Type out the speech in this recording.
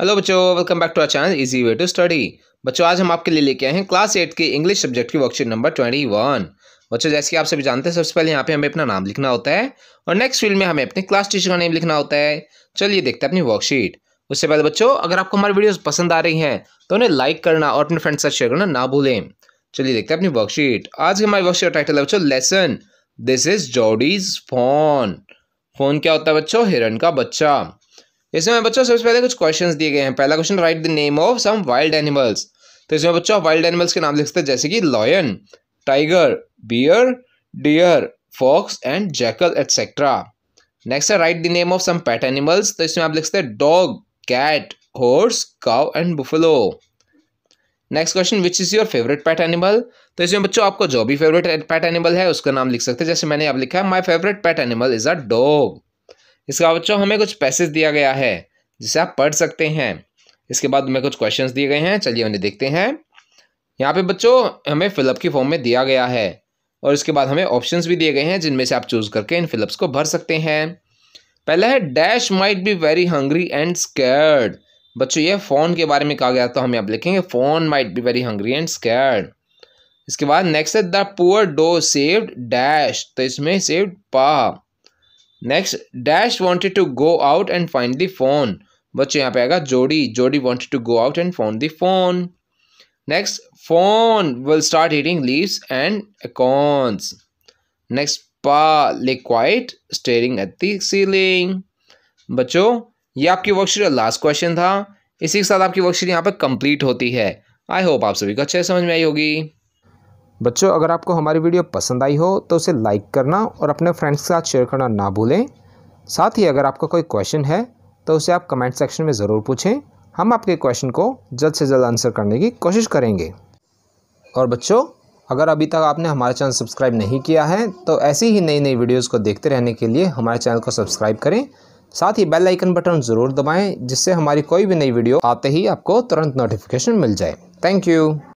hello बच्चों welcome back to our channel easy way to study बच्चों आज हम आपके लिए लेके आए हैं क्लास एट के इंग्लिश सब्जेक्ट की वर्कशीट नंबर ट्वेंटी वन बच्चों जैसे कि आप सभी जानते हैं सबसे पहले यहाँ पे हमें अपना नाम लिखना होता है और नेक्स्ट फील्ड में हमें अपने क्लास टीचर का नेम लिखना होता है चलिए देखते हैं अपनी वर्कशीट उससे पहले बच्चों अगर आपको हमारी वीडियोज़ पसंद आ रही हैं तो उन्हें लाइक करना और अपने फ्रेंड्स से शेयर करना ना भूलें चलिए देखते हैं अपनी वर्कशीट आज की हमारी वर्कशीट टाइटल है बच्चों lesson this is Jody's fawn fawn क्या होता है बच्चों हिरन का बच्चा इसमें बच्चों सबसे पहले कुछ क्वेश्चंस दिए गए हैं पहला question write the name of some wild animals तो इसमें बच्चों वाइल्ड एनिमल्स के नाम लिख सकते हैं जैसे कि lion tiger bear deer fox and jackal etcetera next है write the name of some pet animals तो इसमें आप लिख सकते हैं dog cat horse cow and buffalo next question which is your favourite pet animal तो इसमें बच्चों आपको जो भी फेवरेट पैट एनिमल है उसका नाम लिख सकते हैं जैसे मैंने अब लिखा है my favourite pet animal is a dog इसका बच्चों हमें कुछ पैसेज दिया गया है जिसे आप पढ़ सकते हैं इसके बाद हमें कुछ क्वेश्चन दिए गए हैं चलिए उन्हें देखते हैं यहाँ पे बच्चों हमें फिलअप की फॉर्म में दिया गया है और इसके बाद हमें ऑप्शंस भी दिए गए हैं जिनमें से आप चूज करके इन फिलअप्स को भर सकते हैं पहला है dash might be very hungry and scared बच्चों ये फ़ोन के बारे में कहा गया तो हम यहाँ लिखेंगे fawn might be very hungry and scared इसके बाद नेक्स्ट है the poor doe saved dash तो इसमें saved Pa next dash wanted to go out and find the fawn बच्चों यहाँ पे आएगा Jody Jody wanted to go out and fawn the fawn next fawn will start eating leaves and acorns next Pa lay quite staring at dealing ceiling बच्चों ये आपकी worksheet का last question था इसी के साथ आपकी वर्कशीट यहाँ पर कंप्लीट होती है आई होप आप सभी को अच्छे समझ में आई होगी बच्चों अगर आपको हमारी वीडियो पसंद आई हो तो उसे लाइक करना और अपने फ्रेंड्स के साथ शेयर करना ना भूलें साथ ही अगर आपका कोई क्वेश्चन है तो उसे आप कमेंट सेक्शन में ज़रूर पूछें हम आपके क्वेश्चन को जल्द से जल्द आंसर करने की कोशिश करेंगे और बच्चों अगर अभी तक आपने हमारा चैनल सब्सक्राइब नहीं किया है तो ऐसी ही नई नई वीडियोस को देखते रहने के लिए हमारे चैनल को सब्सक्राइब करें साथ ही बेल आइकन बटन ज़रूर दबाएं जिससे हमारी कोई भी नई वीडियो आते ही आपको तुरंत नोटिफिकेशन मिल जाए थैंक यू